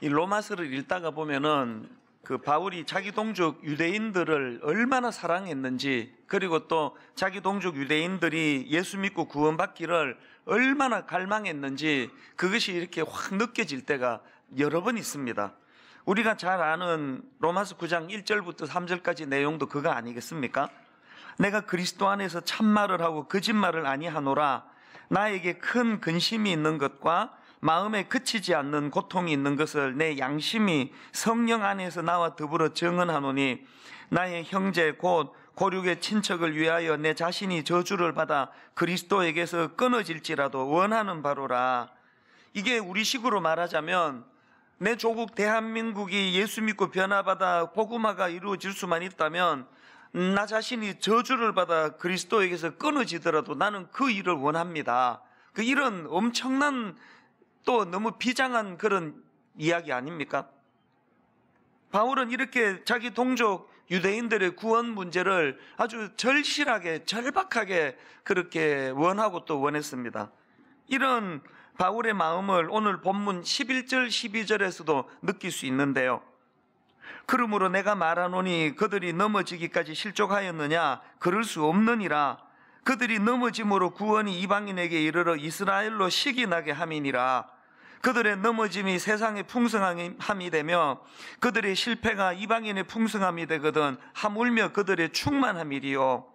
이 로마서를 읽다가 보면은 그 바울이 자기 동족 유대인들을 얼마나 사랑했는지 그리고 또 자기 동족 유대인들이 예수 믿고 구원받기를 얼마나 갈망했는지 그것이 이렇게 확 느껴질 때가 여러 번 있습니다. 우리가 잘 아는 로마서 9장 1절부터 3절까지 내용도 그거 아니겠습니까? 내가 그리스도 안에서 참말을 하고 거짓말을 아니하노라 나에게 큰 근심이 있는 것과 마음에 그치지 않는 고통이 있는 것을 내 양심이 성령 안에서 나와 더불어 증언하노니 나의 형제 곧 고륙의 친척을 위하여 내 자신이 저주를 받아 그리스도에게서 끊어질지라도 원하는 바로라. 이게 우리식으로 말하자면 내 조국 대한민국이 예수 믿고 변화받아 복음화가 이루어질 수만 있다면 나 자신이 저주를 받아 그리스도에게서 끊어지더라도 나는 그 일을 원합니다. 그 이런 엄청난 또 너무 비장한 그런 이야기 아닙니까? 바울은 이렇게 자기 동족 유대인들의 구원 문제를 아주 절실하게, 절박하게 그렇게 원하고 또 원했습니다. 이런 바울의 마음을 오늘 본문 11절, 12절에서도 느낄 수 있는데요. 그러므로 내가 말하노니 그들이 넘어지기까지 실족하였느냐? 그럴 수 없느니라. 그들이 넘어짐으로 구원이 이방인에게 이르러 이스라엘로 시기나게 함이니라. 그들의 넘어짐이 세상의 풍성함이 되며 그들의 실패가 이방인의 풍성함이 되거든 하물며 그들의 충만함이리요.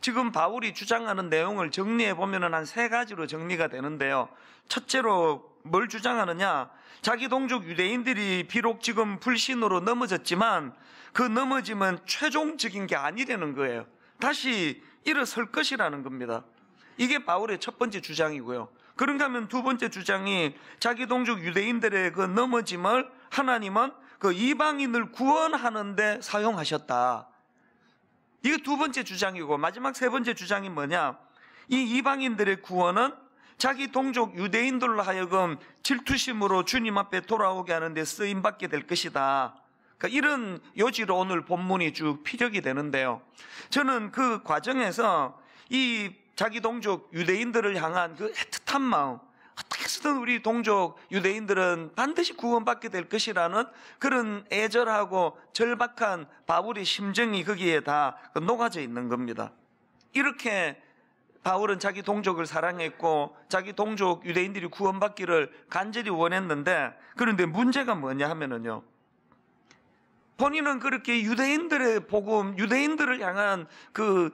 지금 바울이 주장하는 내용을 정리해 보면은 한세 가지로 정리가 되는데요. 첫째로 뭘 주장하느냐? 자기 동족 유대인들이 비록 지금 불신으로 넘어졌지만 그 넘어짐은 최종적인 게 아니라는 거예요. 다시 일어설 것이라는 겁니다. 이게 바울의 첫 번째 주장이고요. 그런가 하면 두 번째 주장이 자기 동족 유대인들의 그 넘어짐을 하나님은 그 이방인을 구원하는데 사용하셨다. 이게 두 번째 주장이고 마지막 세 번째 주장이 뭐냐? 이 이방인들의 구원은 자기 동족 유대인들로 하여금 질투심으로 주님 앞에 돌아오게 하는데 쓰임 받게 될 것이다. 그러니까 이런 요지로 오늘 본문이 쭉 피력이 되는데요. 저는 그 과정에서 이 자기 동족 유대인들을 향한 그 애틋한 마음, 어떻게 쓰든 우리 동족 유대인들은 반드시 구원받게 될 것이라는 그런 애절하고 절박한 바울의 심정이 거기에 다 그 녹아져 있는 겁니다. 이렇게 바울은 자기 동족을 사랑했고 자기 동족 유대인들이 구원받기를 간절히 원했는데 그런데 문제가 뭐냐 하면은요. 본인은 그렇게 유대인들의 복음, 유대인들을 향한 그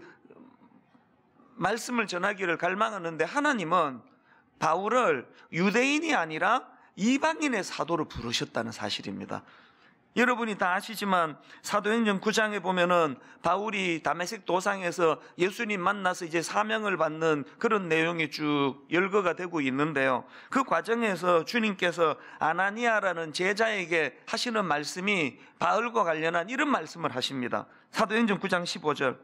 말씀을 전하기를 갈망하는데 하나님은 바울을 유대인이 아니라 이방인의 사도를 부르셨다는 사실입니다. 여러분이 다 아시지만 사도행전 9장에 보면은 바울이 다메섹 도상에서 예수님 만나서 이제 사명을 받는 그런 내용이 쭉 열거가 되고 있는데요. 그 과정에서 주님께서 아나니아라는 제자에게 하시는 말씀이 바울과 관련한 이런 말씀을 하십니다. 사도행전 9장 15절.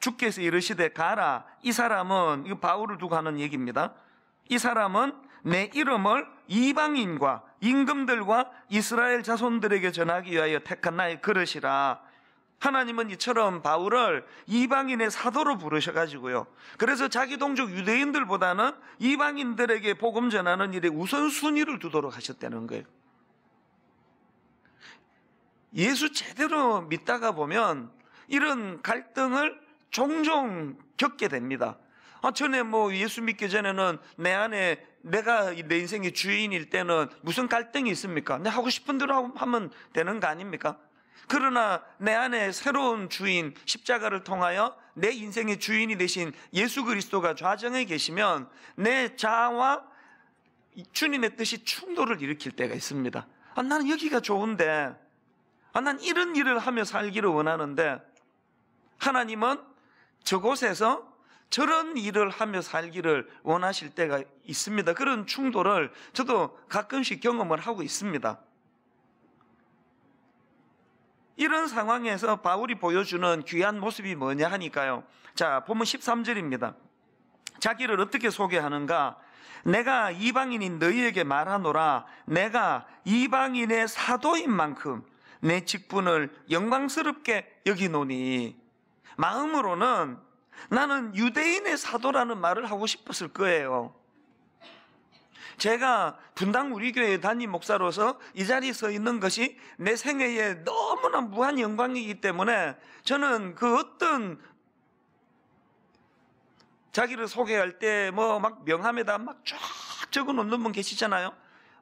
주께서 이르시되 가라 이 사람은 이 바울을 두고 하는 얘기입니다. 이 사람은 내 이름을 이방인과 임금들과 이스라엘 자손들에게 전하기 위하여 택한 나의 그릇이라. 하나님은 이처럼 바울을 이방인의 사도로 부르셔가지고요. 그래서 자기 동족 유대인들보다는 이방인들에게 복음 전하는 일에 우선순위를 두도록 하셨다는 거예요. 예수 제대로 믿다가 보면 이런 갈등을 종종 겪게 됩니다. 아, 전에 뭐 예수 믿기 전에는 내 안에 내가 내 인생의 주인일 때는 무슨 갈등이 있습니까? 내 하고 싶은 대로 하면 되는 거 아닙니까? 그러나 내 안에 새로운 주인 십자가를 통하여 내 인생의 주인이 되신 예수 그리스도가 좌정에 계시면 내 자아와 주님의 뜻이 충돌을 일으킬 때가 있습니다. 아, 나는 여기가 좋은데, 아, 난 이런 일을 하며 살기를 원하는데, 하나님은 저곳에서 저런 일을 하며 살기를 원하실 때가 있습니다. 그런 충돌을 저도 가끔씩 경험을 하고 있습니다. 이런 상황에서 바울이 보여주는 귀한 모습이 뭐냐 하니까요. 자, 보면 13절입니다. 자기를 어떻게 소개하는가? 내가 이방인인 너희에게 말하노라. 내가 이방인의 사도인 만큼 내 직분을 영광스럽게 여기노니. 마음으로는 나는 유대인의 사도라는 말을 하고 싶었을 거예요. 제가 분당 우리 교회 의담임 목사로서 이 자리에 서 있는 것이 내 생애에 너무나 무한 영광이기 때문에 저는 그 어떤 자기를 소개할 때 뭐 막 명함에다 막 쫙 적어 놓는 분 계시잖아요.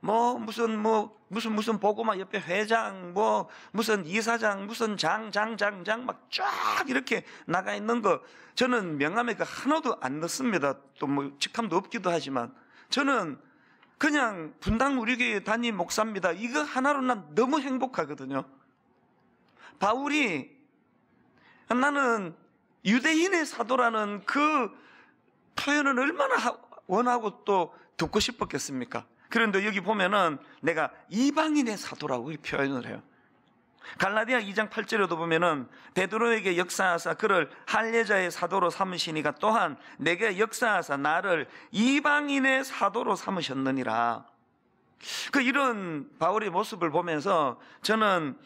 뭐 무슨 뭐 무슨 무슨 보고만 옆에 회장 뭐 무슨 이사장 무슨 장장장장 막 쫙 이렇게 나가 있는 거 저는 명함에 그 하나도 안 넣습니다. 또 뭐 직함도 없기도 하지만 저는 그냥 분당 우리교회 단임 목사입니다. 이거 하나로 난 너무 행복하거든요. 바울이 나는 유대인의 사도라는 그 표현은 얼마나 원하고 또 듣고 싶었겠습니까? 그런데 여기 보면은 내가 이방인의 사도라고 표현을 해요. 갈라디아 2장 8절에도 보면은 베드로에게 역사하사 그를 할례자의 사도로 삼으시니가 또한 내게 역사하사 나를 이방인의 사도로 삼으셨느니라. 그 이런 바울의 모습을 보면서 저는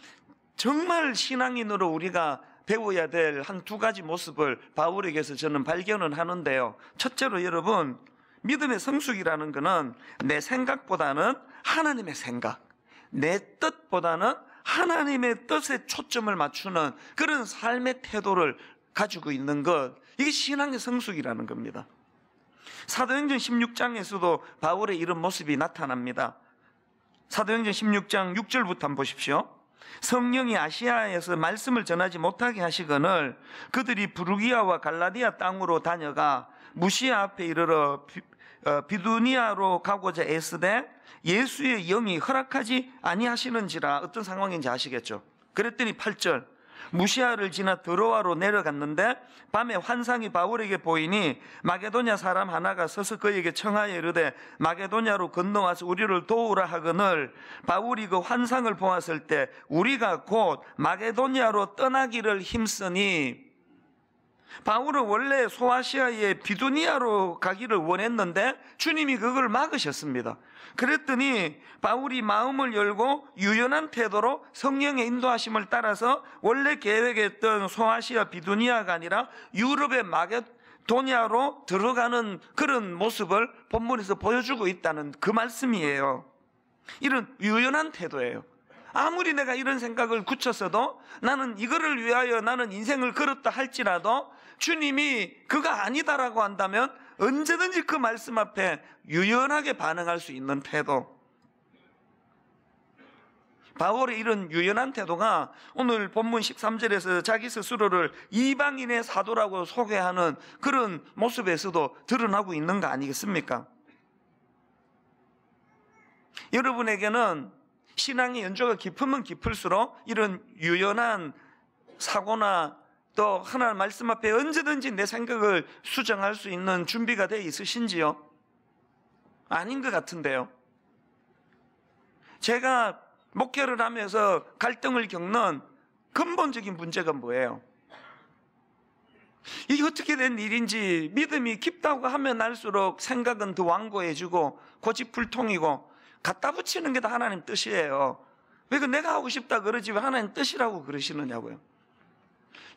정말 신앙인으로 우리가 배워야 될 한 두 가지 모습을 바울에게서 저는 발견을 하는데요. 첫째로 여러분 믿음의 성숙이라는 것은 내 생각보다는 하나님의 생각, 내 뜻보다는 하나님의 뜻에 초점을 맞추는 그런 삶의 태도를 가지고 있는 것, 이게 신앙의 성숙이라는 겁니다. 사도행전 16장에서도 바울의 이런 모습이 나타납니다. 사도행전 16장 6절부터 한번 보십시오. 성령이 아시아에서 말씀을 전하지 못하게 하시거늘 그들이 부르기아와 갈라디아 땅으로 다녀가 무시아 앞에 이르러 어, 비두니아로 가고자 애쓰되 예수의 영이 허락하지 아니하시는지라 어떤 상황인지 아시겠죠? 그랬더니 8절 무시아를 지나 드로아로 내려갔는데 밤에 환상이 바울에게 보이니 마게도냐 사람 하나가 서서 그에게 청하여 이르되 마게도냐로 건너와서 우리를 도우라 하거늘 바울이 그 환상을 보았을 때 우리가 곧 마게도냐로 떠나기를 힘쓰니 바울은 원래 소아시아의 비두니아로 가기를 원했는데 주님이 그걸 막으셨습니다. 그랬더니 바울이 마음을 열고 유연한 태도로 성령의 인도하심을 따라서 원래 계획했던 소아시아 비두니아가 아니라 유럽의 마게도니아로 들어가는 그런 모습을 본문에서 보여주고 있다는 그 말씀이에요. 이런 유연한 태도예요. 아무리 내가 이런 생각을 굳혔어도 나는 이거를 위하여 나는 인생을 걸었다 할지라도 주님이 그가 아니다라고 한다면 언제든지 그 말씀 앞에 유연하게 반응할 수 있는 태도. 바울의 이런 유연한 태도가 오늘 본문 13절에서 자기 스스로를 이방인의 사도라고 소개하는 그런 모습에서도 드러나고 있는 거 아니겠습니까? 여러분에게는 신앙의 연조가 깊으면 깊을수록 이런 유연한 사고나 또 하나님 말씀 앞에 언제든지 내 생각을 수정할 수 있는 준비가 돼 있으신지요? 아닌 것 같은데요. 제가 목회를 하면서 갈등을 겪는 근본적인 문제가 뭐예요? 이게 어떻게 된 일인지 믿음이 깊다고 하면 할수록 생각은 더 완고해지고 고집불통이고 갖다 붙이는 게 다 하나님 뜻이에요. 왜그 내가 하고 싶다 그러지 왜 하나님 뜻이라고 그러시느냐고요.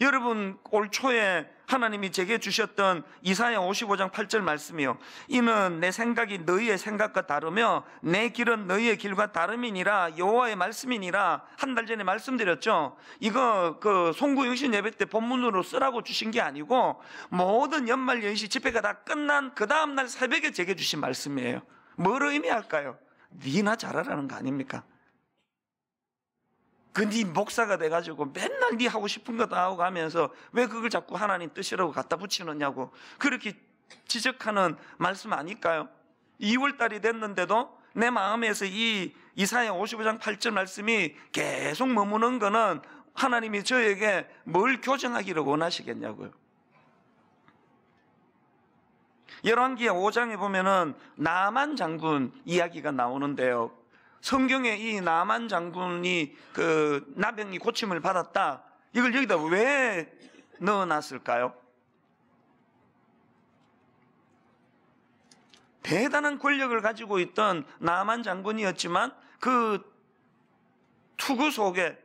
여러분 올 초에 하나님이 제게 주셨던 이사야 55장 8절 말씀이요. 이는 내 생각이 너희의 생각과 다르며 내 길은 너희의 길과 다름이니라 여호와의 말씀이니라 한 달 전에 말씀드렸죠. 이거 그 송구 영신 예배 때 본문으로 쓰라고 주신 게 아니고 모든 연말 연시 집회가 다 끝난 그 다음 날 새벽에 제게 주신 말씀이에요. 뭐를 의미할까요? 니나 잘하라는 거 아닙니까? 그네 목사가 돼가지고 맨날 네 하고 싶은 거 다 하고 가면서 왜 그걸 자꾸 하나님 뜻이라고 갖다 붙이느냐고 그렇게 지적하는 말씀 아닐까요? 2월 달이 됐는데도 내 마음에서 이 이사야 55장 8절 말씀이 계속 머무는 거는 하나님이 저에게 뭘 교정하기를 원하시겠냐고요. 열왕기의 5장에 보면은 나만 장군 이야기가 나오는데요. 성경에 이 나만 장군이 그 나병이 고침을 받았다. 이걸 여기다 왜 넣어놨을까요? 대단한 권력을 가지고 있던 나만 장군이었지만 그 투구 속에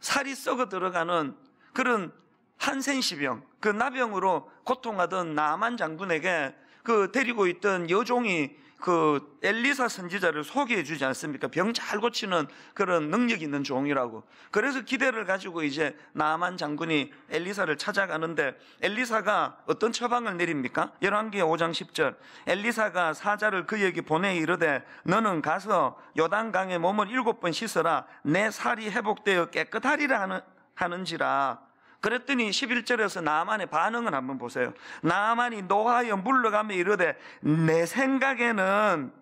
살이 썩어 들어가는 그런 한센시병, 그 나병으로 고통하던 나만 장군에게 그 데리고 있던 여종이 그 엘리사 선지자를 소개해 주지 않습니까? 병 잘 고치는 그런 능력 있는 종이라고. 그래서 기대를 가지고 이제 나만 장군이 엘리사를 찾아가는데 엘리사가 어떤 처방을 내립니까? 1왕기 5장 10절. 엘리사가 사자를 그에게 보내 이르되 너는 가서 요단강에 몸을 일곱 번 씻어라 내 살이 회복되어 깨끗하리라 하는, 하는지라 그랬더니 11절에서 나만의 반응을 한번 보세요. 나만이 노하여 물러가며 이르되 내 생각에는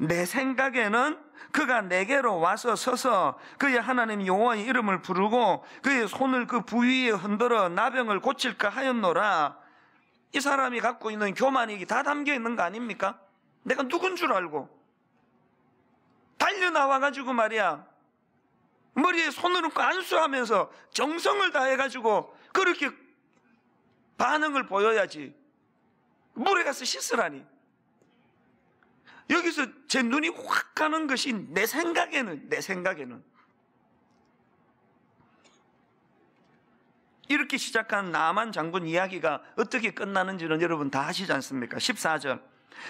내 생각에는 그가 내게로 와서 서서 그의 하나님 용호의 이름을 부르고 그의 손을 그 부위에 흔들어 나병을 고칠까 하였노라. 이 사람이 갖고 있는 교만이 다 담겨 있는 거 아닙니까? 내가 누군 줄 알고 달려 나와 가지고 말이야. 머리에 손을 얹고 안수하면서 정성을 다해가지고 그렇게 반응을 보여야지. 물에 가서 씻으라니. 여기서 제 눈이 확 가는 것이 내 생각에는, 내 생각에는. 이렇게 시작한 나만 장군 이야기가 어떻게 끝나는지는 여러분 다 아시지 않습니까? 14절.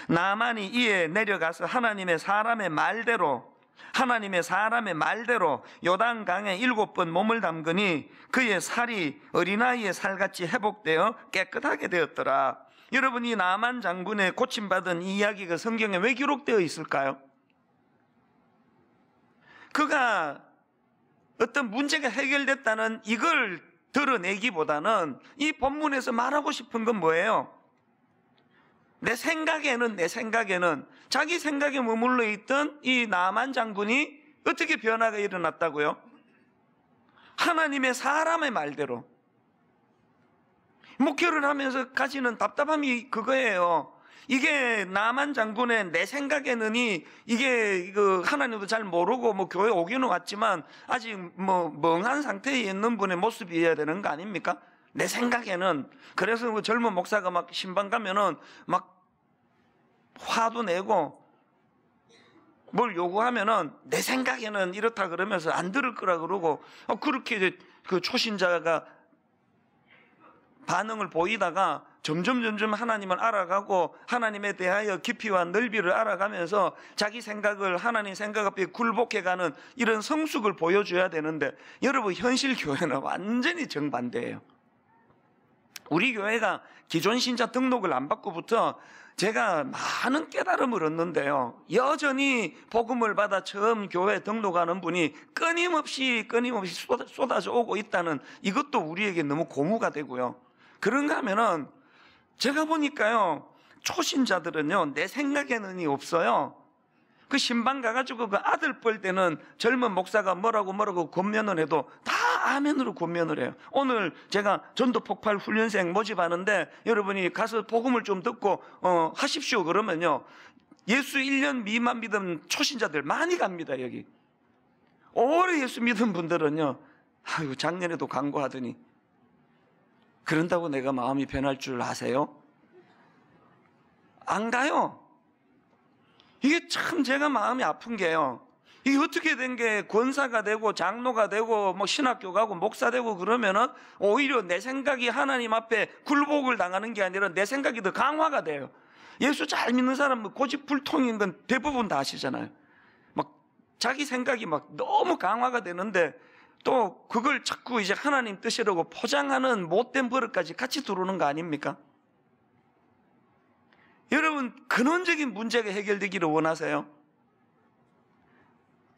나만이 이에 내려가서 하나님의 사람의 말대로 하나님의 사람의 말대로 요단강에 일곱 번 몸을 담그니 그의 살이 어린아이의 살같이 회복되어 깨끗하게 되었더라. 여러분이 나만 장군의 고침받은 이야기가 그 성경에 왜 기록되어 있을까요? 그가 어떤 문제가 해결됐다는 이걸 드러내기보다는 이 본문에서 말하고 싶은 건 뭐예요? 내 생각에는 내 생각에는 자기 생각에 머물러 있던 이 나만 장군이 어떻게 변화가 일어났다고요? 하나님의 사람의 말대로 목회를 하면서 가지는 답답함이 그거예요. 이게 나만 장군의 내 생각에는이 이게 그 하나님도 잘 모르고 뭐 교회 오기는 왔지만 아직 뭐 멍한 상태에 있는 분의 모습이어야 되는 거 아닙니까? 내 생각에는 그래서 그 젊은 목사가 막 신방 가면은 막 화도 내고 뭘 요구하면은 내 생각에는 이렇다 그러면서 안 들을 거라 그러고 어, 그렇게 그 초신자가 반응을 보이다가 점점 점점 하나님을 알아가고 하나님에 대하여 깊이와 넓이를 알아가면서 자기 생각을 하나님 생각 앞에 굴복해가는 이런 성숙을 보여줘야 되는데 여러분 현실 교회는 완전히 정반대예요. 우리 교회가 기존 신자 등록을 안 받고부터 제가 많은 깨달음을 얻는데요. 여전히 복음을 받아 처음 교회 등록하는 분이 끊임없이 끊임없이 쏟아져 오고 있다는 이것도 우리에게 너무 고무가 되고요. 그런가 하면은 제가 보니까요. 초신자들은요. 내 생각에는 이 없어요. 그 신방 가가지고 그 아들 뻘 때는 젊은 목사가 뭐라고 뭐라고 권면을 해도 다 아멘으로 권면을 해요. 오늘 제가 전도 폭발 훈련생 모집하는데 여러분이 가서 복음을 좀 듣고 어, 하십시오. 그러면요. 예수 1년 미만 믿은 초신자들 많이 갑니다, 여기. 오래 예수 믿은 분들은요. 아유, 작년에도 광고하더니 그런다고 내가 마음이 변할 줄 아세요? 안 가요. 이게 참 제가 마음이 아픈 게요. 이게 어떻게 된 게 권사가 되고 장로가 되고 뭐 신학교 가고 목사 되고 그러면은 오히려 내 생각이 하나님 앞에 굴복을 당하는 게 아니라 내 생각이 더 강화가 돼요. 예수 잘 믿는 사람은 뭐 고집불통인 건 대부분 다 아시잖아요. 막 자기 생각이 막 너무 강화가 되는데 또 그걸 자꾸 이제 하나님 뜻이라고 포장하는 못된 버릇까지 같이 들어오는 거 아닙니까? 여러분 근원적인 문제가 해결되기를 원하세요?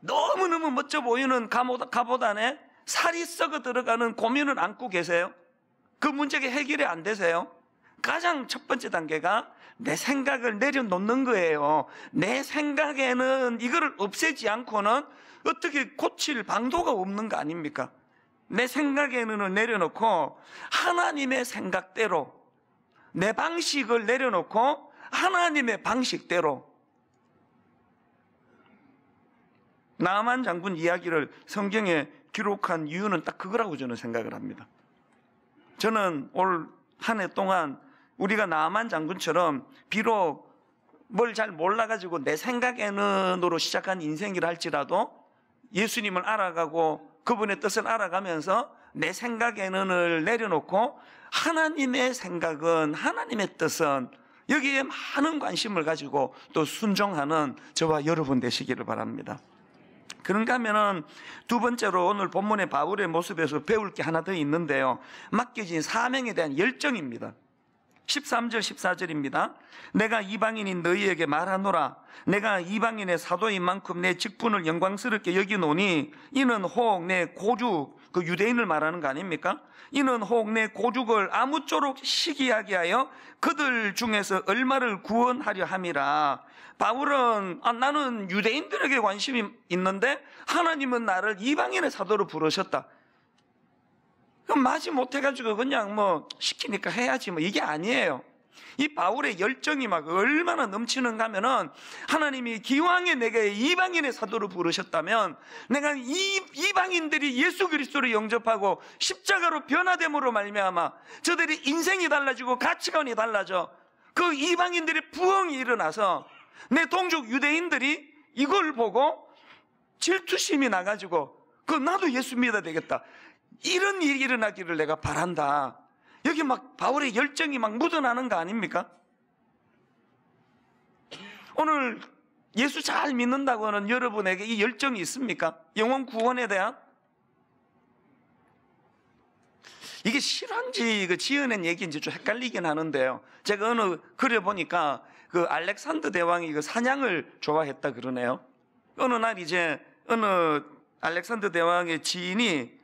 너무너무 멋져 보이는 갑옷안에 살이 썩어 들어가는 고민을 안고 계세요? 그 문제가 해결이 안 되세요? 가장 첫 번째 단계가 내 생각을 내려놓는 거예요. 내 생각에는 이거를 없애지 않고는 어떻게 고칠 방도가 없는 거 아닙니까? 내 생각에는 내려놓고 하나님의 생각대로 내 방식을 내려놓고 하나님의 방식대로 나만 장군 이야기를 성경에 기록한 이유는 딱 그거라고 저는 생각을 합니다. 저는 올 한 해 동안 우리가 나만 장군처럼 비록 뭘 잘 몰라가지고 내 생각에는으로 시작한 인생이라 할지라도 예수님을 알아가고 그분의 뜻을 알아가면서 내 생각에는을 내려놓고 하나님의 생각은 하나님의 뜻은 여기에 많은 관심을 가지고 또 순종하는 저와 여러분 되시기를 바랍니다. 그런가 하면은 두 번째로 오늘 본문의 바울의 모습에서 배울 게 하나 더 있는데요. 맡겨진 사명에 대한 열정입니다. 13절 14절입니다. 내가 이방인인 너희에게 말하노라. 내가 이방인의 사도인 만큼 내 직분을 영광스럽게 여기노니 이는 혹 내 고주 그 유대인을 말하는 거 아닙니까? 이는 혹 내 고죽을 아무쪼록 시기하게 하여 그들 중에서 얼마를 구원하려 함이라. 바울은 아, 나는 유대인들에게 관심이 있는데 하나님은 나를 이방인의 사도로 부르셨다. 맞이 못해가지고 그냥 뭐 시키니까 해야지 뭐 이게 아니에요. 이 바울의 열정이 막 얼마나 넘치는가 하면은 하나님이 기왕에 내가 이방인의 사도를 부르셨다면 내가 이 이방인들이 예수 그리스도를 영접하고 십자가로 변화됨으로 말미암아 저들이 인생이 달라지고 가치관이 달라져 그 이방인들의 부흥이 일어나서 내 동족 유대인들이 이걸 보고 질투심이 나가지고 그 나도 예수 믿어야 되겠다. 이런 일이 일어나기를 내가 바란다. 여기 막 바울의 열정이 막 묻어나는 거 아닙니까? 오늘 예수 잘 믿는다고 하는 여러분에게 이 열정이 있습니까? 영원 구원에 대한? 이게 실한지 그 지어낸 얘기인지 좀 헷갈리긴 하는데요. 제가 어느 글을 보니까 그 알렉산드 대왕이 그 사냥을 좋아했다 그러네요. 어느 날 이제 어느 알렉산드 대왕의 지인이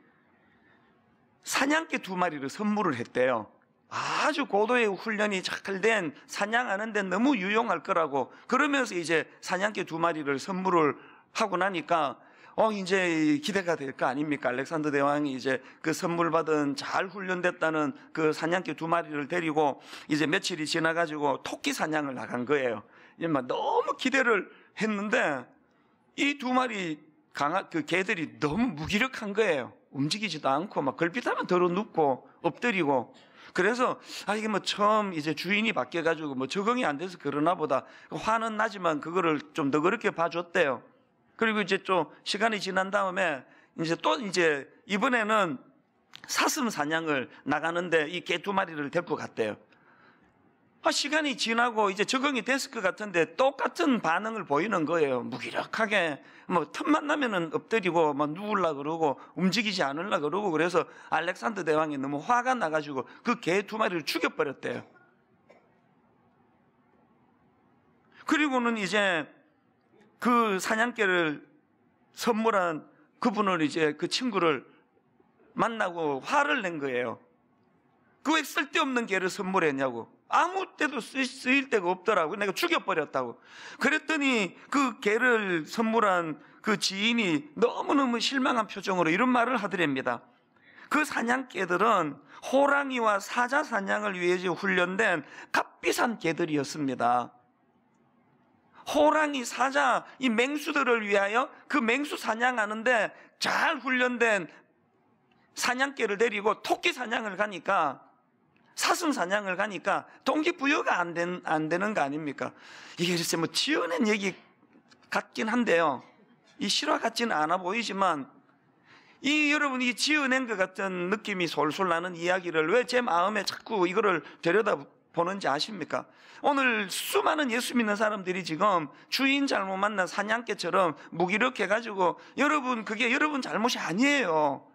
사냥개 두 마리를 선물을 했대요. 아주 고도의 훈련이 잘 된 사냥하는데 너무 유용할 거라고 그러면서 이제 사냥개 두 마리를 선물을 하고 나니까 어 이제 기대가 될 거 아닙니까? 알렉산더 대왕이 이제 그 선물 받은 잘 훈련됐다는 그 사냥개 두 마리를 데리고 이제 며칠이 지나가지고 토끼 사냥을 나간 거예요. 이막 너무 기대를 했는데 이 두 마리 강한 그 개들이 너무 무기력한 거예요. 움직이지도 않고 막 걸핏하면 더러 눕고 엎드리고 그래서 아 이게 뭐 처음 이제 주인이 바뀌어 가지고 뭐 적응이 안 돼서 그러나 보다 그 화는 나지만 그거를 좀 너그럽게 봐줬대요. 그리고 이제 좀 시간이 지난 다음에 이제 또 이제 이번에는 사슴 사냥을 나가는데 이 개 두 마리를 데리고 갔대요. 아, 시간이 지나고 이제 적응이 됐을 것 같은데 똑같은 반응을 보이는 거예요. 무기력하게 뭐 틈만 나면은 엎드리고 막 누울라 그러고 움직이지 않을라 그러고 그래서 알렉산드 대왕이 너무 화가 나가지고 그 개 두 마리를 죽여버렸대요. 그리고는 이제 그 사냥개를 선물한 그분을 이제 그 친구를 만나고 화를 낸 거예요. 그 왜 쓸데없는 개를 선물했냐고. 아무 때도 쓰일 데가 없더라고. 요 내가 죽여버렸다고. 그랬더니 그 개를 선물한 그 지인이 너무너무 실망한 표정으로 이런 말을 하더랍니다. 그 사냥개들은 호랑이와 사자 사냥을 위해 훈련된 값비싼 개들이었습니다. 호랑이, 사자, 이 맹수들을 위하여 그 맹수 사냥하는데 잘 훈련된 사냥개를 데리고 토끼 사냥을 가니까 사슴 사냥을 가니까 동기부여가 안, 된, 안 되는 거 아닙니까? 이게 글쎄 뭐 지어낸 얘기 같긴 한데요. 이 실화 같지는 않아 보이지만 이 여러분이 지어낸 것 같은 느낌이 솔솔 나는 이야기를 왜 제 마음에 자꾸 이거를 데려다 보는지 아십니까? 오늘 수많은 예수 믿는 사람들이 지금 주인 잘못 만난 사냥개처럼 무기력해가지고 여러분 그게 여러분 잘못이 아니에요.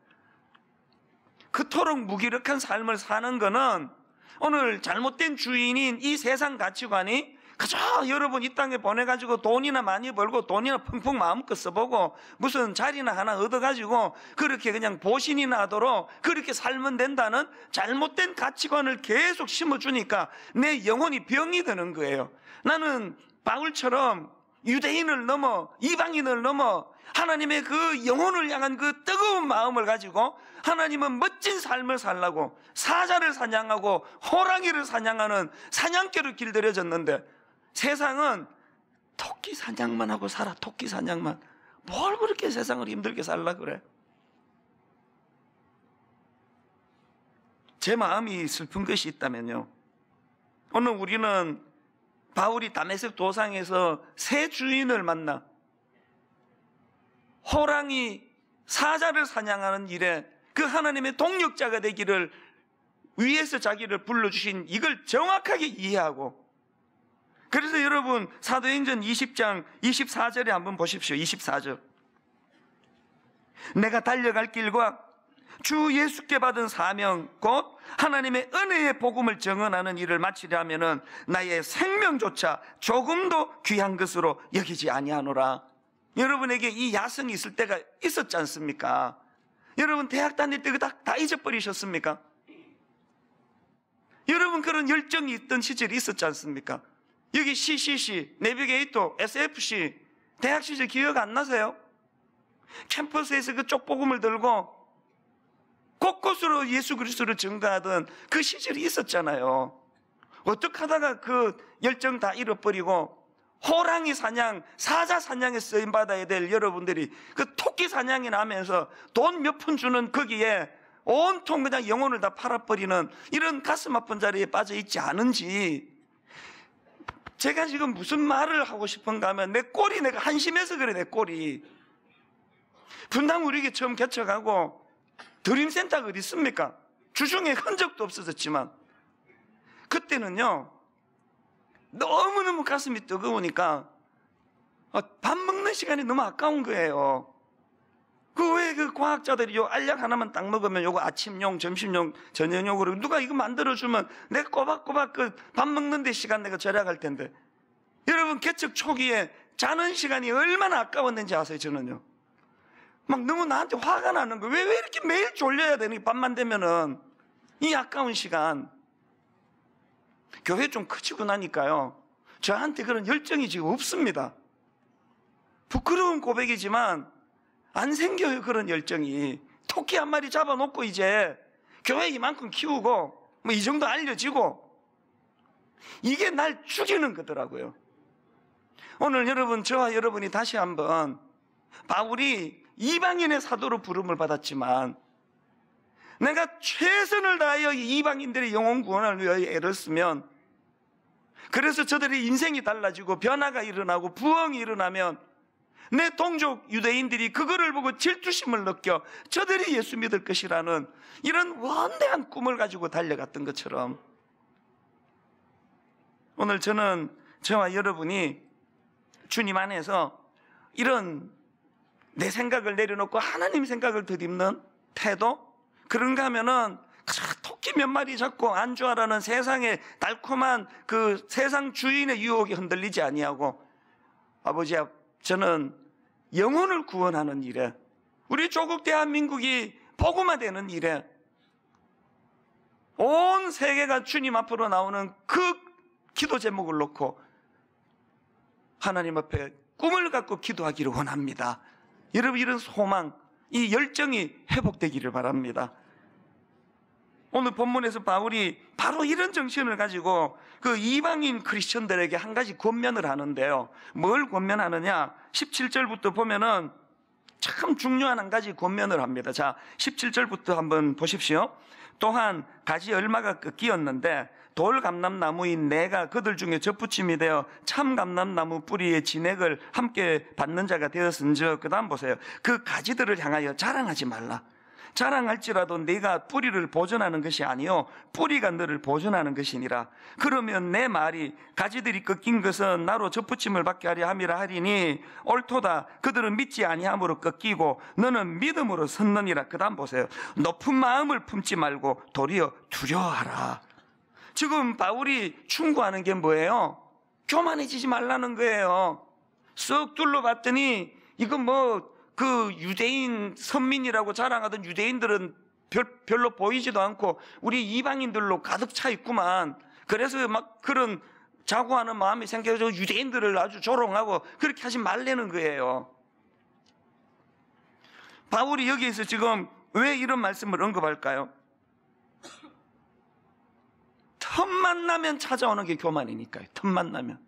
그토록 무기력한 삶을 사는 거는 오늘 잘못된 주인인 이 세상 가치관이 그저 여러분 이 땅에 보내가지고 돈이나 많이 벌고 돈이나 펑펑 마음껏 써보고 무슨 자리나 하나 얻어가지고 그렇게 그냥 보신이 나도록 그렇게 살면 된다는 잘못된 가치관을 계속 심어주니까 내 영혼이 병이 드는 거예요. 나는 바울처럼 유대인을 넘어 이방인을 넘어 하나님의 그 영혼을 향한 그 뜨거운 마음을 가지고 하나님은 멋진 삶을 살라고 사자를 사냥하고 호랑이를 사냥하는 사냥개로 길들여졌는데 세상은 토끼 사냥만 하고 살아 토끼 사냥만 뭘 그렇게 세상을 힘들게 살라 그래 제 마음이 슬픈 것이 있다면요 오늘 우리는 바울이 다메섹 도상에서 새 주인을 만나 호랑이 사자를 사냥하는 일에 그 하나님의 동력자가 되기를 위해서 자기를 불러주신 이걸 정확하게 이해하고 그래서 여러분 사도행전 20장 24절에 한번 보십시오. 24절. 내가 달려갈 길과 주 예수께 받은 사명 곧 하나님의 은혜의 복음을 증언하는 일을 마치려면은 나의 생명조차 조금도 귀한 것으로 여기지 아니하노라. 여러분에게 이 야성이 있을 때가 있었지 않습니까? 여러분 대학 다닐 때그거다 잊어버리셨습니까? 여러분 그런 열정이 있던 시절이 있었지 않습니까? 여기 CCC, 내비게이터, SFC, 대학 시절 기억 안 나세요? 캠퍼스에서 그 쪽복음을 들고 곳곳으로 예수 그리스도를 증가하던 그 시절이 있었잖아요. 어떻게 하다가 그 열정 다 잃어버리고 호랑이 사냥, 사자 사냥에 쓰임 받아야 될 여러분들이 그 토끼 사냥이 나면서 돈 몇 푼 주는 거기에 온통 그냥 영혼을 다 팔아버리는 이런 가슴 아픈 자리에 빠져 있지 않은지 제가 지금 무슨 말을 하고 싶은가 하면 내 꼴이 내가 한심해서 그래 내 꼴이 분당 우리에게 처음 개척하고 드림센터가 어디 있습니까? 주중에 흔적도 없어졌지만 그때는요 너무너무 가슴이 뜨거우니까 어, 밥 먹는 시간이 너무 아까운 거예요. 그 왜그 그 과학자들이 요 알약 하나만 딱 먹으면 요거 아침용, 점심용, 저녁용으로 누가 이거 만들어주면 내가 꼬박꼬박 그 밥 먹는데 시간 내가 절약할 텐데. 여러분 개척 초기에 자는 시간이 얼마나 아까웠는지 아세요 저는요. 막 너무 나한테 화가 나는 거예요. 왜, 왜 이렇게 매일 졸려야 되니 는 밤만 되면은 이 아까운 시간. 교회 좀 커지고 나니까요. 저한테 그런 열정이 지금 없습니다. 부끄러운 고백이지만 안 생겨요, 그런 열정이. 토끼 한 마리 잡아놓고 이제 교회 이만큼 키우고 뭐 이 정도 알려지고 이게 날 죽이는 거더라고요. 오늘 여러분, 저와 여러분이 다시 한번 바울이 이방인의 사도로 부름을 받았지만 내가 최선을 다하여 이방인들의 영혼 구원을 위하여 애를 쓰면 그래서 저들의 인생이 달라지고 변화가 일어나고 부흥이 일어나면 내 동족 유대인들이 그거를 보고 질투심을 느껴 저들이 예수 믿을 것이라는 이런 원대한 꿈을 가지고 달려갔던 것처럼 오늘 저는 저와 여러분이 주님 안에서 이런 내 생각을 내려놓고 하나님 생각을 드립는 태도 그런가 하면은 토끼 몇 마리 잡고 안주하라는 세상의 달콤한 그 세상 주인의 유혹이 흔들리지 아니하고 아버지 앞 저는 영혼을 구원하는 일에 우리 조국 대한민국이 복음화되는 일에 온 세계가 주님 앞으로 나오는 그 기도 제목을 놓고 하나님 앞에 꿈을 갖고 기도하기를 원합니다. 여러분 이런 소망 이 열정이 회복되기를 바랍니다. 오늘 본문에서 바울이 바로 이런 정신을 가지고 그 이방인 크리스천들에게 한 가지 권면을 하는데요. 뭘 권면하느냐? 17절부터 보면은 참 중요한 한 가지 권면을 합니다. 자, 17절부터 한번 보십시오. 또한 가지 얼마가 그 끼었는데 돌감람나무인 내가 그들 중에 접붙임이 되어 참감람나무 뿌리의 진액을 함께 받는 자가 되었은즉 그 다음 보세요 그 가지들을 향하여 자랑하지 말라 자랑할지라도 네가 뿌리를 보존하는 것이 아니요 뿌리가 너를 보존하는 것이니라 그러면 내 말이 가지들이 꺾인 것은 나로 접붙임을 받게 하려 함이라 하리니 옳도다 그들은 믿지 아니함으로 꺾이고 너는 믿음으로 섰느니라 그 다음 보세요 높은 마음을 품지 말고 도리어 두려워하라 지금 바울이 충고하는 게 뭐예요? 교만해지지 말라는 거예요. 쓱 둘러봤더니 이건 뭐그 유대인 선민이라고 자랑하던 유대인들은 별, 별로 보이지도 않고 우리 이방인들로 가득 차 있구만. 그래서 막 그런 자고하는 마음이 생겨서 유대인들을 아주 조롱하고 그렇게 하지 말라는 거예요. 바울이 여기에서 지금 왜 이런 말씀을 언급할까요? 틈만 나면 찾아오는 게 교만이니까요. 틈만 나면.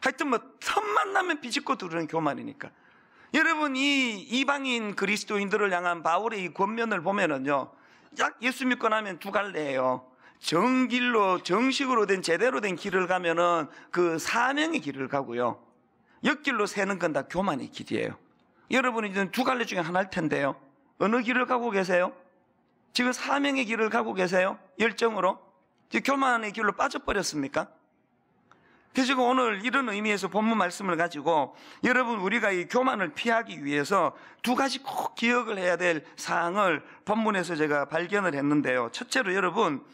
하여튼 뭐 틈만 나면 비집고 두르는 교만이니까. 여러분 이 이방인 그리스도인들을 향한 바울의 이 권면을 보면은요. 약 예수 믿고 나면 두 갈래예요. 정길로 정식으로 된 제대로 된 길을 가면은 그 사명의 길을 가고요. 옆길로 새는 건 다 교만의 길이에요. 여러분이 이제 두 갈래 중에 하나일 텐데요. 어느 길을 가고 계세요? 지금 사명의 길을 가고 계세요? 열정으로? 이제 교만의 길로 빠져버렸습니까? 그래서 오늘 이런 의미에서 본문 말씀을 가지고 여러분 우리가 이 교만을 피하기 위해서 두 가지 꼭 기억을 해야 될 사항을 본문에서 제가 발견을 했는데요. 첫째로 여러분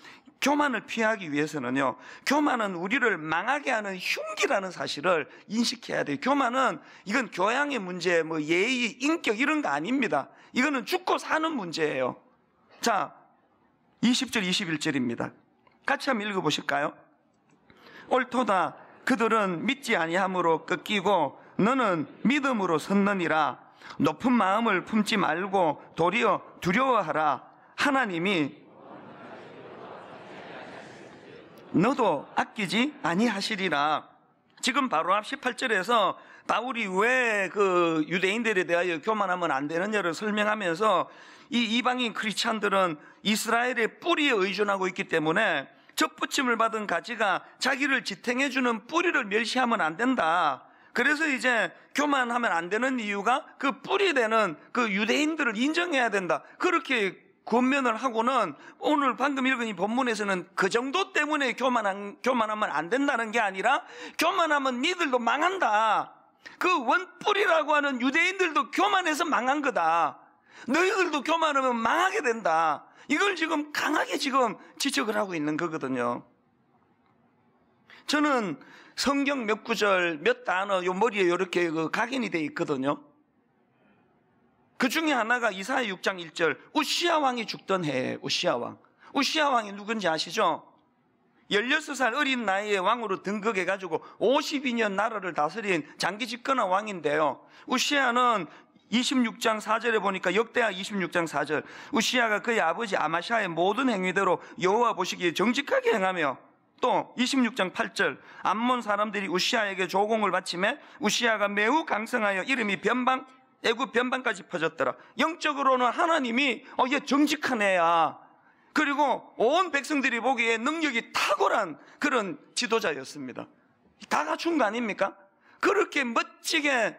교만을 피하기 위해서는요. 교만은 우리를 망하게 하는 흉기라는 사실을 인식해야 돼요. 교만은 이건 교양의 문제, 뭐 예의, 인격 이런 거 아닙니다. 이거는 죽고 사는 문제예요. 자, 20절, 21절입니다. 같이 한번 읽어보실까요? 옳도다. 그들은 믿지 아니함으로 꺾이고 너는 믿음으로 섰느니라. 높은 마음을 품지 말고 도리어 두려워하라. 하나님이 너도 아끼지 아니하시리라. 지금 바로 앞 18절에서 바울이 왜 그 유대인들에 대하여 교만하면 안 되느냐를 설명하면서 이 이방인 크리스찬들은 이스라엘의 뿌리에 의존하고 있기 때문에 접붙임을 받은 가지가 자기를 지탱해주는 뿌리를 멸시하면 안 된다. 그래서 이제 교만하면 안 되는 이유가 그 뿌리 되는 그 유대인들을 인정해야 된다. 그렇게 권면을 하고는 오늘 방금 읽은 이 본문에서는 그 정도 때문에 교만한, 교만하면 안 된다는 게 아니라 교만하면 니들도 망한다. 그 원뿌리라고 하는 유대인들도 교만해서 망한 거다. 너희들도 교만하면 망하게 된다. 이걸 지금 강하게 지금 지적을 하고 있는 거거든요. 저는 성경 몇 구절, 몇 단어, 요 머리에 이렇게 그 각인이 돼 있거든요. 그 중에 하나가 이사의 6장 1절, 우시아 왕이 죽던 해 우시아 왕. 우시아 왕이 누군지 아시죠? 16살 어린 나이에 왕으로 등극해가지고 52년 나라를 다스린 장기 집권한 왕인데요. 우시아는 26장 4절에 보니까 역대하 26장 4절 우시아가 그의 아버지 아마샤의 모든 행위대로 여호와 보시기에 정직하게 행하며 또 26장 8절 암몬 사람들이 우시아에게 조공을 바침해 우시아가 매우 강성하여 이름이 변방 애굽 변방까지 퍼졌더라. 영적으로는 하나님이 어얘 정직한 애야. 그리고 온 백성들이 보기에 능력이 탁월한 그런 지도자였습니다. 다 갖춘 거 아닙니까? 그렇게 멋지게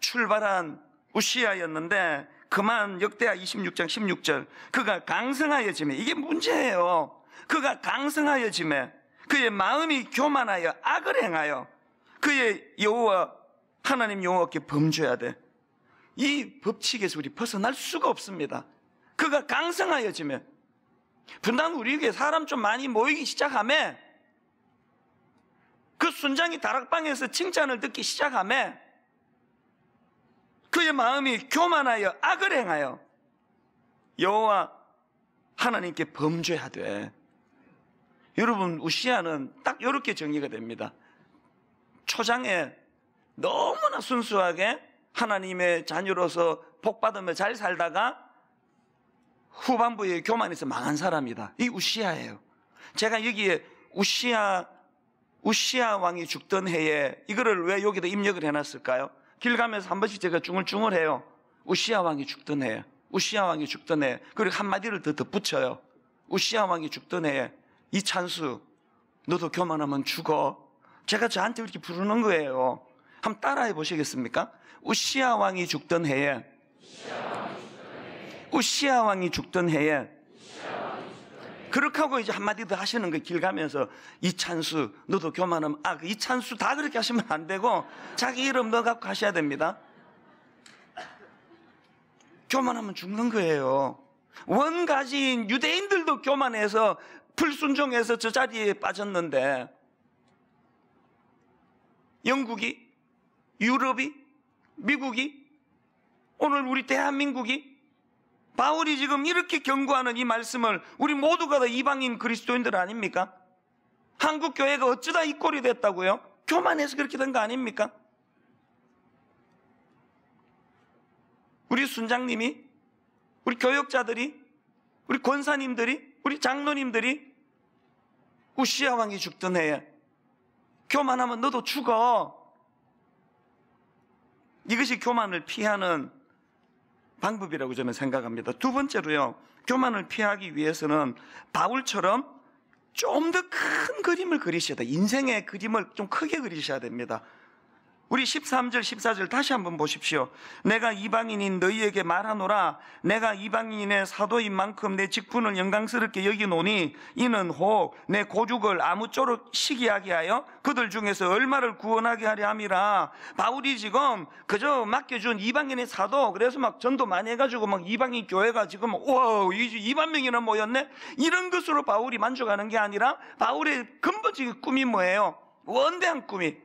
출발한 우시아였는데 그만 역대하 26장 16절 그가 강성하여 지에 이게 문제예요. 그가 강성하여 지에 그의 마음이 교만하여 악을 행하여 그의 여호와 하나님 여호와께 범죄야 돼. 이 법칙에서 우리 벗어날 수가 없습니다. 그가 강성하여 지에 분당 우리에게 사람 좀 많이 모이기 시작하며 그 순장이 다락방에서 칭찬을 듣기 시작하며 그의 마음이 교만하여 악을 행하여 여호와 하나님께 범죄하되 여러분 우시아는 딱 이렇게 정리가 됩니다. 초장에 너무나 순수하게 하나님의 자녀로서 복받으며 잘 살다가 후반부에 교만해서 망한 사람이다. 이 우시아예요. 제가 여기에 우시아 우시아 왕이 죽던 해에 이거를 왜 여기다 입력을 해놨을까요? 길 가면서 한 번씩 제가 중얼중얼해요. 우시아 왕이 죽던 해. 우시아 왕이 죽던 해. 그리고 한마디를 더 덧붙여요. 우시아 왕이 죽던 해. 이찬수, 너도 교만하면 죽어. 제가 저한테 이렇게 부르는 거예요. 한번 따라해 보시겠습니까? 우시아 왕이 죽던 해에 우시아 왕이 죽던 해에 그렇게 하고 이제 한마디 더 하시는 거 길 가면서 이찬수 너도 교만하면 아 그 이찬수 다 그렇게 하시면 안 되고 자기 이름 너 갖고 하셔야 됩니다. 교만하면 죽는 거예요. 원가지인 유대인들도 교만해서 불순종해서 저 자리에 빠졌는데 영국이 유럽이 미국이 오늘 우리 대한민국이 바울이 지금 이렇게 경고하는 이 말씀을 우리 모두가 다 이방인 그리스도인들 아닙니까? 한국 교회가 어쩌다 이 꼴이 됐다고요? 교만해서 그렇게 된 거 아닙니까? 우리 순장님이, 우리 교역자들이, 우리 권사님들이, 우리 장로님들이 우시아 왕이 죽던 해에 교만하면 너도 죽어. 이것이 교만을 피하는 방법이라고 저는 생각합니다. 두 번째로요, 교만을 피하기 위해서는 바울처럼 좀 더 큰 그림을 그리셔야 돼. 인생의 그림을 좀 크게 그리셔야 됩니다. 우리 13절 14절 다시 한번 보십시오. 내가 이방인인 너희에게 말하노라 내가 이방인의 사도인 만큼 내 직분을 영광스럽게 여기노니 이는 혹 내 고죽을 아무쪼록 시기하게 하여 그들 중에서 얼마를 구원하게 하려 함이라. 바울이 지금 그저 맡겨준 이방인의 사도 그래서 막 전도 많이 해가지고 막 이방인 교회가 지금 우와 2만 명이나 모였네 이런 것으로 바울이 만족하는 게 아니라 바울의 근본적인 꿈이 뭐예요? 원대한 꿈이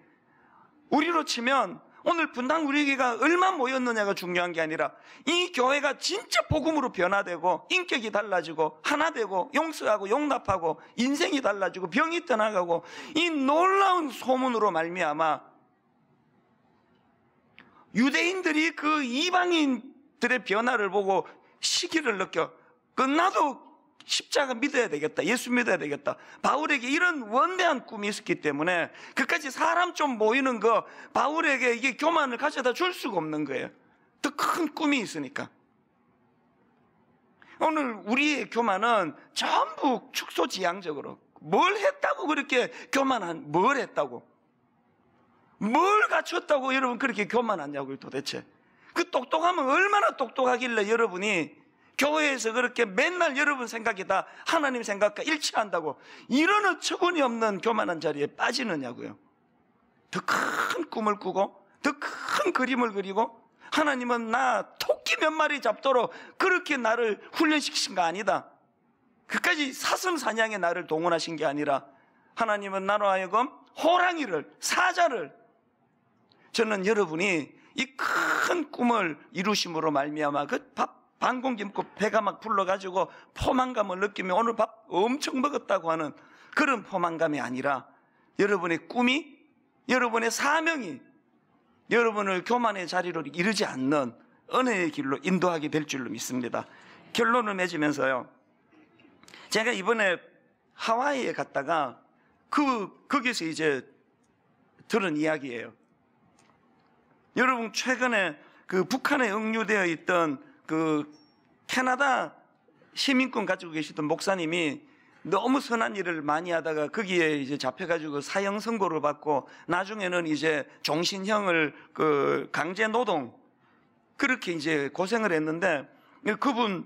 우리로 치면 오늘 분당 우리 에게가 얼마 모였느냐가 중요한 게 아니라 이 교회가 진짜 복음으로 변화되고 인격이 달라지고 하나 되고 용서하고 용납하고 인생이 달라지고 병이 떠나가고 이 놀라운 소문으로 말미암아 유대인들이 그 이방인들의 변화를 보고 시기를 느껴 끝나도 십자가 믿어야 되겠다. 예수 믿어야 되겠다. 바울에게 이런 원대한 꿈이 있었기 때문에 그까지 사람 좀 모이는 거 바울에게 이게 교만을 가져다 줄 수가 없는 거예요. 더 큰 꿈이 있으니까. 오늘 우리의 교만은 전부 축소지향적으로 뭘 했다고 그렇게 교만한 뭘 했다고 뭘 갖췄다고 여러분 그렇게 교만하냐고요 도대체 그 똑똑하면 얼마나 똑똑하길래 여러분이 교회에서 그렇게 맨날 여러분 생각이 다 하나님 생각과 일치한다고 이런 어처구니 없는 교만한 자리에 빠지느냐고요. 더 큰 꿈을 꾸고 더 큰 그림을 그리고 하나님은 나 토끼 몇 마리 잡도록 그렇게 나를 훈련시키신 거 아니다. 그까지 사슴 사냥에 나를 동원하신 게 아니라 하나님은 나로 하여금 호랑이를, 사자를 저는 여러분이 이 큰 꿈을 이루심으로 말미암아 그 밥, 방공 기 김고 배가 막 불러가지고 포만감을 느끼며 오늘 밥 엄청 먹었다고 하는 그런 포만감이 아니라 여러분의 꿈이 여러분의 사명이 여러분을 교만의 자리로 이르지 않는 은혜의 길로 인도하게 될 줄로 믿습니다. 결론을 맺으면서요. 제가 이번에 하와이에 갔다가 그 거기서 이제 들은 이야기예요. 여러분 최근에 그 북한에 응류되어 있던 그 캐나다 시민권 가지고 계시던 목사님이 너무 선한 일을 많이 하다가 거기에 이제 잡혀가지고 사형 선고를 받고 나중에는 이제 종신형을 그 강제 노동 그렇게 이제 고생을 했는데 그분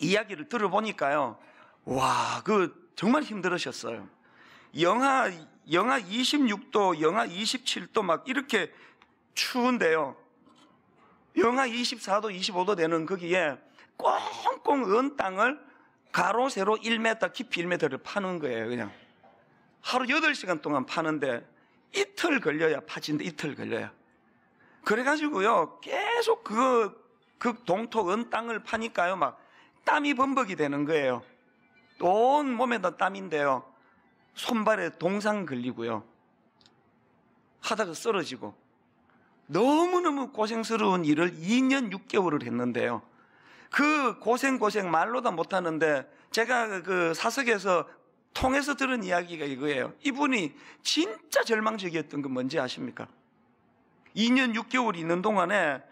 이야기를 들어보니까요. 와, 그 정말 힘들으셨어요. 영하, 영하 26도, 영하 27도 막 이렇게 추운데요. 영하 24도, 25도 되는 거기에 꽁꽁 은 땅을 가로, 세로 1m, 깊이 1m를 파는 거예요, 그냥. 하루 8시간 동안 파는데 이틀 걸려야 파진데 이틀 걸려요. 그래가지고요, 계속 그, 그 동토 은 땅을 파니까요, 막 땀이 범벅이 되는 거예요. 온 몸에다 땀인데요. 손발에 동상 걸리고요. 하다가 쓰러지고. 너무너무 고생스러운 일을 2년 6개월을 했는데요. 그 고생 고생 말로 도 못하는데 제가 그 사석에서 통해서 들은 이야기가 이거예요. 이분이 진짜 절망적이었던 건 뭔지 아십니까? 2년 6개월 있는 동안에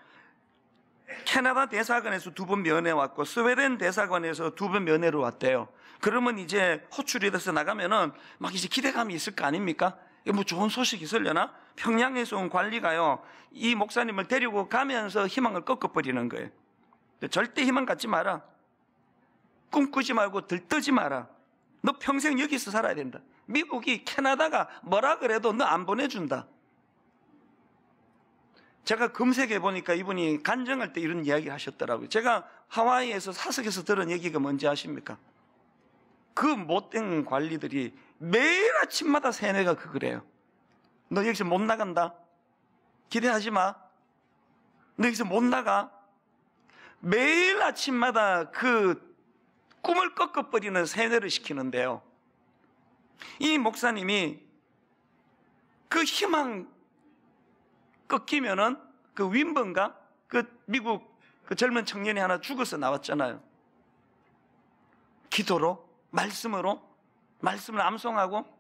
캐나다 대사관에서 두 번 면회 왔고 스웨덴 대사관에서 두 번 면회로 왔대요. 그러면 이제 호출이 돼서 나가면은 막 이제 기대감이 있을 거 아닙니까? 뭐 좋은 소식 이 있으려나? 평양에서 온 관리가요, 이 목사님을 데리고 가면서 희망을 꺾어버리는 거예요. 절대 희망 갖지 마라. 꿈꾸지 말고 들떠지 마라. 너 평생 여기서 살아야 된다. 미국이 캐나다가 뭐라 그래도 너 안 보내준다. 제가 검색해 보니까 이분이 간증할 때 이런 이야기 하셨더라고요. 제가 하와이에서 사석에서 들은 얘기가 뭔지 아십니까? 그 못된 관리들이 매일 아침마다 세뇌가 그거래요. 너 여기서 못 나간다. 기대하지 마. 너 여기서 못 나가. 매일 아침마다 그 꿈을 꺾어버리는 세뇌를 시키는데요. 이 목사님이 그 희망 꺾이면은 그 윈번가 그 미국 그 젊은 청년이 하나 죽어서 나왔잖아요. 기도로 말씀으로 말씀을 암송하고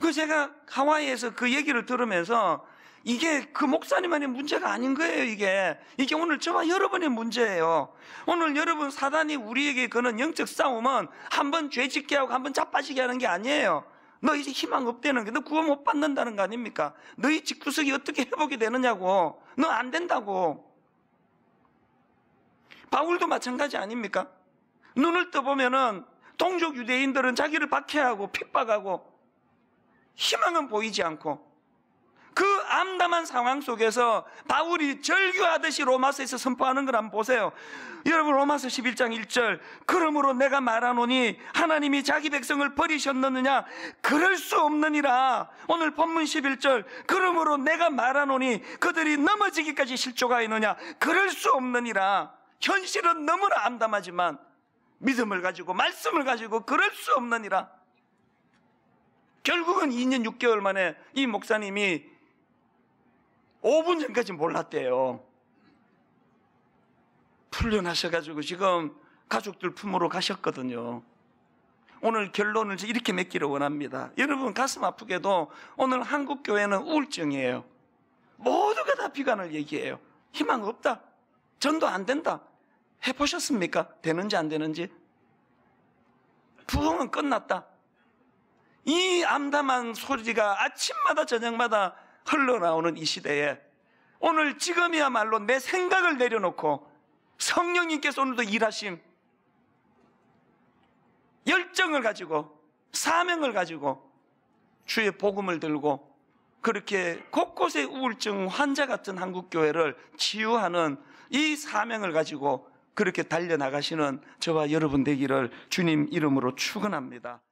그 제가 하와이에서 그 얘기를 들으면서 이게 그 목사님만의 문제가 아닌 거예요, 이게. 이게 오늘 저와 여러분의 문제예요. 오늘 여러분 사단이 우리에게 그는 영적 싸움은 한 번죄 짓게 하고 한 번 자빠지게 하는 게 아니에요. 너 이제 희망 없대는 게, 너 구원 못 받는다는 거 아닙니까? 너희 집구석이 어떻게 회복이 되느냐고. 너 안 된다고. 바울도 마찬가지 아닙니까? 눈을 떠보면은 동족 유대인들은 자기를 박해하고 핍박하고 희망은 보이지 않고 그 암담한 상황 속에서 바울이 절규하듯이 로마서에서 선포하는 걸 한번 보세요. 여러분 로마서 11장 1절 그러므로 내가 말하노니 하나님이 자기 백성을 버리셨느냐 그럴 수 없느니라 오늘 본문 11절 그러므로 내가 말하노니 그들이 넘어지기까지 실족하였느냐 그럴 수 없느니라 현실은 너무나 암담하지만 믿음을 가지고 말씀을 가지고 그럴 수 없느니라 결국은 2년 6개월 만에 이 목사님이 5분 전까지 몰랐대요. 풀려나셔가지고 지금 가족들 품으로 가셨거든요. 오늘 결론을 이렇게 맺기를 원합니다. 여러분 가슴 아프게도 오늘 한국 교회는 우울증이에요. 모두가 다 비관을 얘기해요. 희망 없다. 전도 안 된다. 해보셨습니까? 되는지 안 되는지? 부흥은 끝났다. 이 암담한 소리가 아침마다 저녁마다 흘러나오는 이 시대에 오늘 지금이야말로 내 생각을 내려놓고 성령님께서 오늘도 일하심 열정을 가지고 사명을 가지고 주의 복음을 들고 그렇게 곳곳에 우울증 환자 같은 한국교회를 치유하는 이 사명을 가지고 그렇게 달려나가시는 저와 여러분 되기를 주님 이름으로 축원합니다.